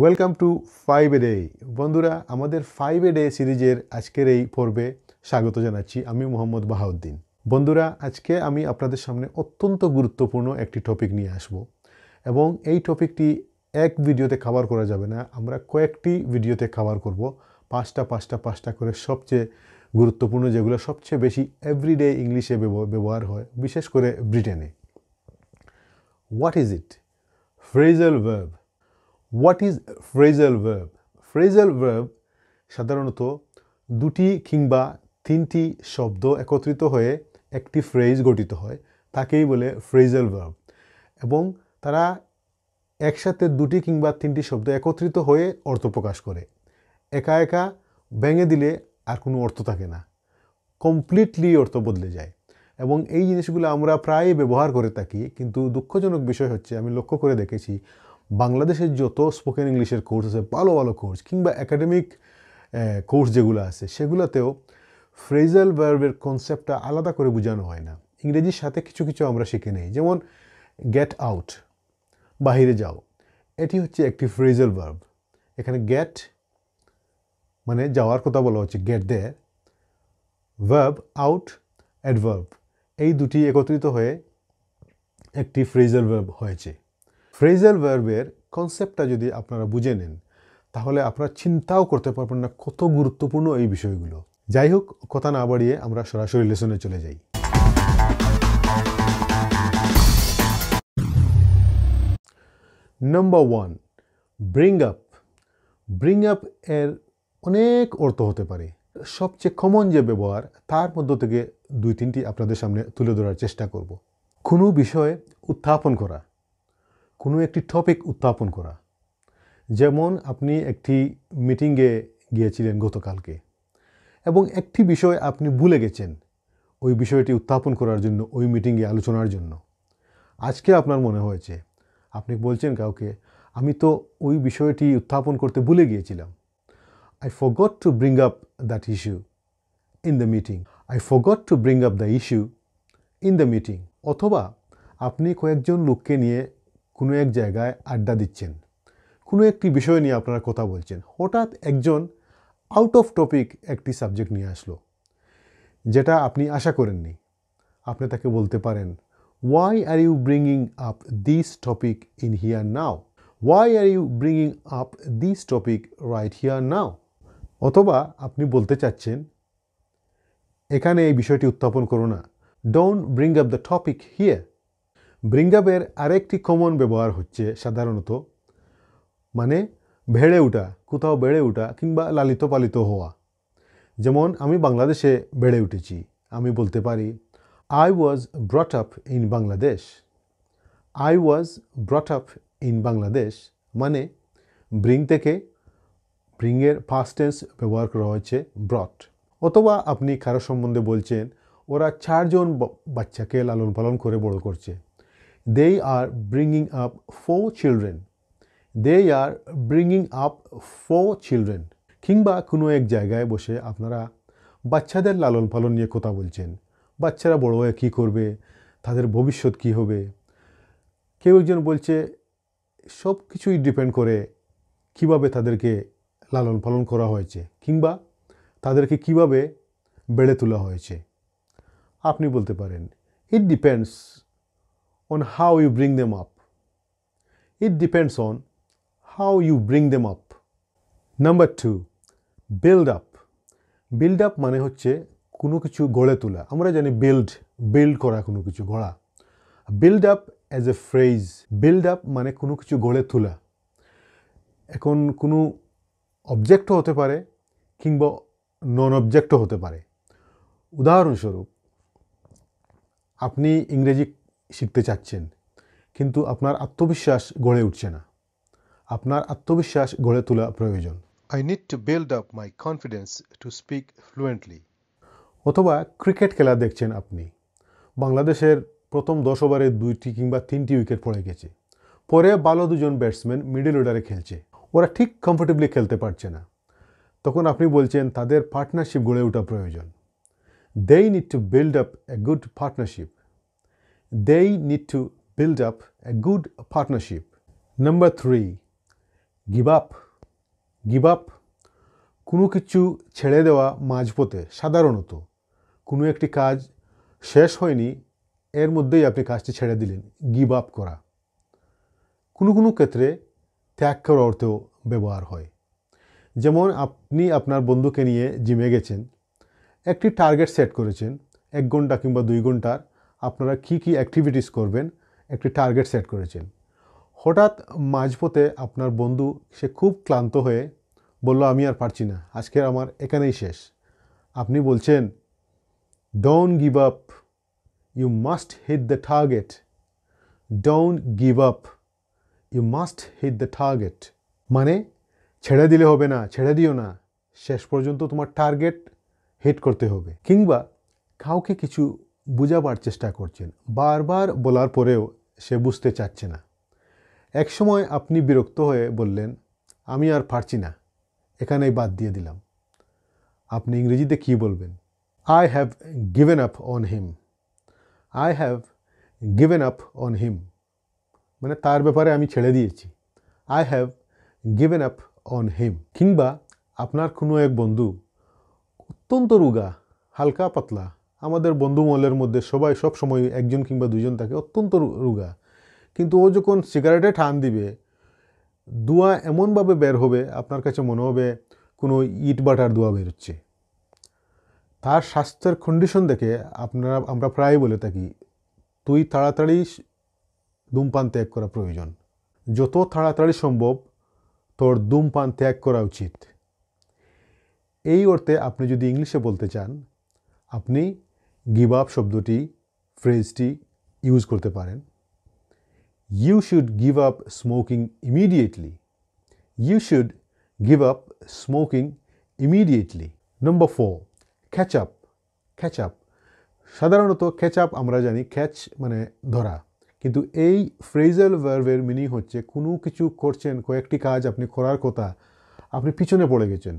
Welcome to five a day বন্ধুরা আমাদের five a day সিরিজের আজকের এই পর্বে স্বাগত জানাচ্ছি আমি মোহাম্মদ বাহাউদ্দিন বন্ধুরা আজকে আমি আপনাদের সামনে অত্যন্ত গুরুত্বপূর্ণ একটি টপিক নিয়ে আসব এবং এই টপিকটি এক ভিডিওতে কভার করা যাবে না আমরা কয়েকটি ভিডিওতে কভার করব পাঁচটা পাঁচটা পাঁচটা করে সবচেয়ে গুরুত্বপূর্ণ যেগুলো সবচেয়ে বেশি এভরিডে ইংলিশে ব্যবহার হয় বিশেষ করে ব্রিটেনে what is it phrasal verb what is phrasal verb phrasal verb সাধারণত দুটি কিংবা তিনটি শব্দ একত্রিত হয়ে একটি ফ্রেজ গঠিত হয় তাকেই বলে ফ্রেজাল ভার্ব এবং তারা একসাথে দুটি কিংবা তিনটি শব্দ একত্রিত হয়ে অর্থ প্রকাশ করে একা একা ব্যাঙে দিলে আর কোনো অর্থ থাকে না কমপ্লিটলি অর্থ বদলে যায় এবং এই জিনিসগুলো আমরা প্রায় ব্যবহার করে থাকি কিন্তু দুঃখজনক বিষয় হচ্ছে আমি লক্ষ্য করে দেখেছি বাংলাদেশের যত স্পোকেন ইংলিশের কোর্স আছে ভালো ভালো কোর্স কিংবা একাডেমিক কোর্স যেগুলো আছে সেগুলোতেও ফ্রেজাল ভার্বের কনসেপ্টটা আলাদা করে বোঝানো হয় না ইংরেজির সাথে কিছু কিছু আমরা শিখে নেই যেমন গেট আউট বাহিরে যাও এটি হচ্ছে একটি ফ্রেজাল ভার্ব এখানে গেট মানে যাওয়ার কথা বলা হচ্ছে get the verb out adverb এই দুটি একত্রিত হয়ে একটি ফ্রেজাল ভার্ব হয়েছে ফ্রেজাল ভার্বের কনসেপ্টটা যদি আপনারা বুঝে নেন তাহলে আপনারা চিন্তাও করতে পারবেন না কত গুরুত্বপূর্ণ এই বিষয়গুলো যাই হোক কথা না বাড়িয়ে আমরা সরাসরি লেসনে চলে যাই number one bring up bring up এর অনেক অর্থ হতে পারে সবচেয়ে কমন যে ব্যবহার তার মধ্য থেকে দুই তিনটি আপনাদের সামনে তুলে ধরার চেষ্টা করব কোনো বিষয়ে উত্থাপন করা কোনো একটি টপিক উত্থাপন করা যেমন আপনি একটি মিটিংয়ে গিয়েছিলেন গতকালকে এবং একটি বিষয় আপনি ভুলে গেছেন ওই বিষয়টি উত্থাপন করার জন্য ওই মিটিংয়ে আলোচনার জন্য আজকে আপনার মনে হয়েছে আপনি বলছেন কাউকে আমি তো ওই বিষয়টি উত্থাপন করতে ভুলে গিয়েছিলাম I forgot to bring up that issue in the meeting I forgot to bring up the issue in the meeting অথবা আপনি কয়েকজন লোককে নিয়ে কোনো এক জায়গায় আড্ডা দিচ্ছেন কোনো একটি বিষয় নিয়ে আপনারা কথা বলছেন হঠাৎ একজন আউট অফ টপিক একটি সাবজেক্ট নিয়ে আসলো যেটা আপনি আশা করেননি আপনি তাকে বলতে পারেন why are you bringing up this topic in here now why are you bringing up this topic right here now অথবা আপনি বলতে চাচ্ছেন এখানে এই বিষয়টি উত্থাপন করো না don't bring up the topic here ব্রিঙ্গাপের আরেকটি কমন ব্যবহার হচ্ছে সাধারণত মানে ভেড়ে ওঠা কোথাও বেড়ে ওঠা কিংবা লালিত পালিত হওয়া যেমন আমি বাংলাদেশে বেড়ে উঠেছি আমি বলতে পারি I was brought up in Bangladesh I was brought up in Bangladesh মানে ব্রিং থেকে ব্রিংয়ের ফার্স্ট টেন্স ব্যবহার করা হয়েছে ব্রট অথবা আপনি কারো সম্বন্ধে বলছেন ওরা চারজন বাচ্চাকে লালন পালন করে বড় করছে They are bringing up four children. They are bringing up four children. কিংবা কোনো এক জায়গায় বসে আপনারা বাচ্চাদের লালন পালন নিয়ে কথা বলছেন বাচ্চারা বড় হয়ে কী করবে তাদের ভবিষ্যৎ কি হবে কেউ একজন বলছে সব কিছুই ডিপেন্ড করে কিভাবে তাদেরকে লালন পালন করা হয়েছে কিংবা তাদেরকে কিভাবে বেড়ে তোলা হয়েছে আপনি বলতে পারেন it depends on how you bring them up. It depends on how you bring them up. Number two build up build up মানে হচ্ছে কোনো কিছু গড়ে তোলা আমরা জানি বিল্ড বিল্ড করা কোনো কিছু গড়া build up as a phrase build up মানে কোনো কিছু গড়ে তোলা এখন কোনো অবজেক্টও হতে পারে কিংবা নন অবজেক্টও হতে পারে উদাহরণস্বরূপ আপনি ইংরেজি শিখতে চাচ্ছেন কিন্তু আপনার আত্মবিশ্বাস গড়ে উঠছে না আপনার আত্মবিশ্বাস গড়ে তোলা প্রয়োজন I need to build up my confidence to speak fluently অথবা ক্রিকেট খেলা দেখছেন আপনি বাংলাদেশের প্রথম দশ ওভারে দুইটি কিংবা তিনটি উইকেট পড়ে গেছে পরে ভালো দুজন ব্যাটসম্যান মিডিল অর্ডারে খেলছে ওরা ঠিক কমফোর্টেবলি খেলতে পারছে না তখন আপনি বলছেন তাদের পার্টনারশিপ গড়ে ওঠা প্রয়োজন they need to build up a good partnership they need to build up a good partnership. Number three, give up. Give up কোনো কিছু ছেড়ে দেওয়া মাঝপথে সাধারণত কোনো একটি কাজ শেষ হয়নি এর মধ্যেই আপনি কাজটি ছেড়ে দিলেন গিভ আপ করা কোনো কোনো ক্ষেত্রে ত্যাগ করার অর্থেও ব্যবহার হয় যেমন আপনি আপনার বন্ধুকে নিয়ে জিমে গেছেন একটি টার্গেট সেট করেছেন এক ঘন্টা কিংবা দুই ঘন্টার আপনারা কি কি অ্যাক্টিভিটিস করবেন একটি টার্গেট সেট করেছেন হঠাৎ মাঝপথে আপনার বন্ধু সে খুব ক্লান্ত হয়ে বলল আমি আর পারছি না আজকের আমার এখানেই শেষ আপনি বলছেন don't give up you must hit the target don't give up you must hit the target মানে ছেড়ে দিলে হবে না ছেড়ে দিও না শেষ পর্যন্ত তোমার টার্গেট হিট করতে হবে কিংবা কাউকে কিছু বোঝাবার চেষ্টা করছেন বারবার বলার পরেও সে বুঝতে চাচ্ছে না একসময় আপনি বিরক্ত হয়ে বললেন আমি আর পারছি না এখানেই বাদ দিয়ে দিলাম আপনি ইংরেজিতে কি বলবেন I have given up on him I have given up on him মানে তার ব্যাপারে আমি ছেড়ে দিয়েছি I have given up on him কিংবা আপনার কোনো এক বন্ধু অত্যন্ত রুগা হালকা পাতলা আমাদের বন্ধুমহলের মধ্যে সবাই সব সময় একজন কিংবা দুজন থাকে অত্যন্ত রুগা কিন্তু ও যখন সিগারেটে ঠান দিবে দোয়া এমনভাবে বের হবে আপনার কাছে মনে হবে কোনো ইট বাটার ধোঁয়া বেরোচ্ছে তার স্বাস্থ্যের কন্ডিশন দেখে আপনারা আমরা প্রায় বলে থাকি তুই তাড়াতাড়ি ধূমপান ত্যাগ করা প্রয়োজন যত তাড়াতাড়ি সম্ভব তোর ধূমপান ত্যাগ করা উচিত এই অর্থে আপনি যদি ইংলিশে বলতে চান আপনি গিভ আপ শব্দটি ফ্রেজটি ইউজ করতে পারেন you should give up smoking immediately you should give up smoking immediately number four catch up catch up সাধারণত ক্যাচ আপ আমরা জানি ক্যাচ মানে ধরা কিন্তু এই ফ্রেজাল ভার্ভের মিনিং হচ্ছে কোনো কিছু করছেন কয়েকটি কাজ আপনি করার কথা আপনি পিছনে পড়ে গেছেন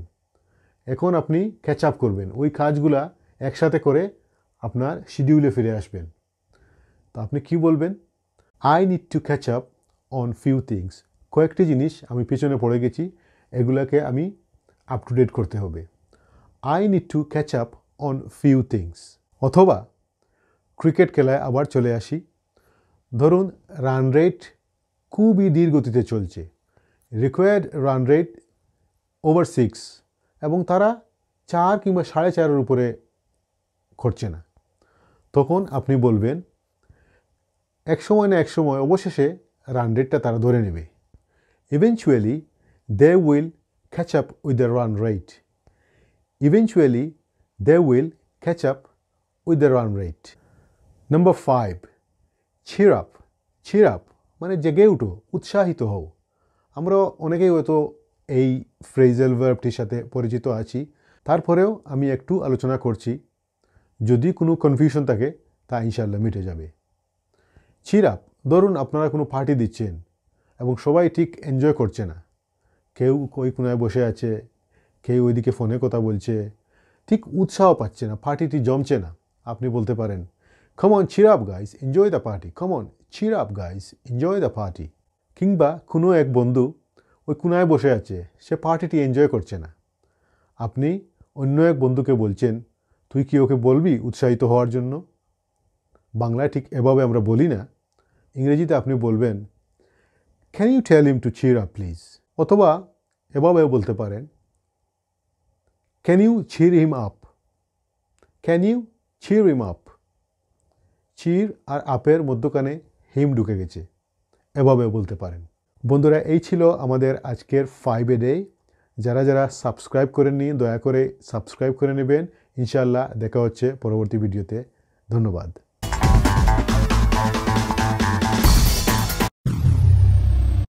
এখন আপনি ক্যাচ আপ করবেন ওই কাজগুলা একসাথে করে আপনার শিডিউলে ফিরে আসবেন তো আপনি কি বলবেন I need to catch up on few things কয়েকটি জিনিস আমি পেছনে পড়ে গেছি এগুলাকে আমি আপ টু ডেট করতে হবে I need to catch up on few things অথবা ক্রিকেট খেলায় আবার চলে আসি ধরুন রান রেট খুবই গতিতে চলছে required run rate over six এবং তারা চার কিংবা সাড়ে চারের উপরে করছে না তখন আপনি বলবেন এক সময় না এক সময় অবশেষে রান রেটটা তারা ধরে নেবে eventually they will catch up with the run rate eventually they will catch up with the run rate number five cheer up cheer up মানে জেগে উঠো উৎসাহিত হও আমরা অনেকেই হয়তো এই ফ্রেজেল ভার্বটির সাথে পরিচিত আছি তারপরেও আমি একটু আলোচনা করছি যদি কোনো কনফিউশন থাকে তা ইনশাল্লাহ মিটে যাবে ছিরাপ ধরুন আপনারা কোনো পার্টি দিচ্ছেন এবং সবাই ঠিক এনজয় করছে না কেউ ওই কোনায় বসে আছে কেউ ওইদিকে ফোনে কথা বলছে ঠিক উৎসাহ পাচ্ছে না পার্টিটি জমছে না আপনি বলতে পারেন come on cheer up guys enjoy the party come on cheer up guys enjoy the party কিংবা কোনো এক বন্ধু ওই কোনায় বসে আছে সে পার্টিটি এনজয় করছে না আপনি অন্য এক বন্ধুকে বলছেন তুই কি ওকে বলবি উৎসাহিত হওয়ার জন্য বাংলায় ঠিক এভাবে আমরা বলি না ইংরেজিতে আপনি বলবেন can you tell him to cheer up please অথবা এভাবেও বলতে পারেন can you cheer him up can you cheer him up cheer আর আপের মধ্যখানে হিম ঢুকে গেছে এভাবেও বলতে পারেন বন্ধুরা এই ছিল আমাদের আজকের ফাইভ এ ডে যারা যারা সাবস্ক্রাইব করেননি দয়া করে সাবস্ক্রাইব করে নেবেন ইনশাল্লাহ দেখা হচ্ছে পরবর্তী ভিডিওতে ধন্যবাদ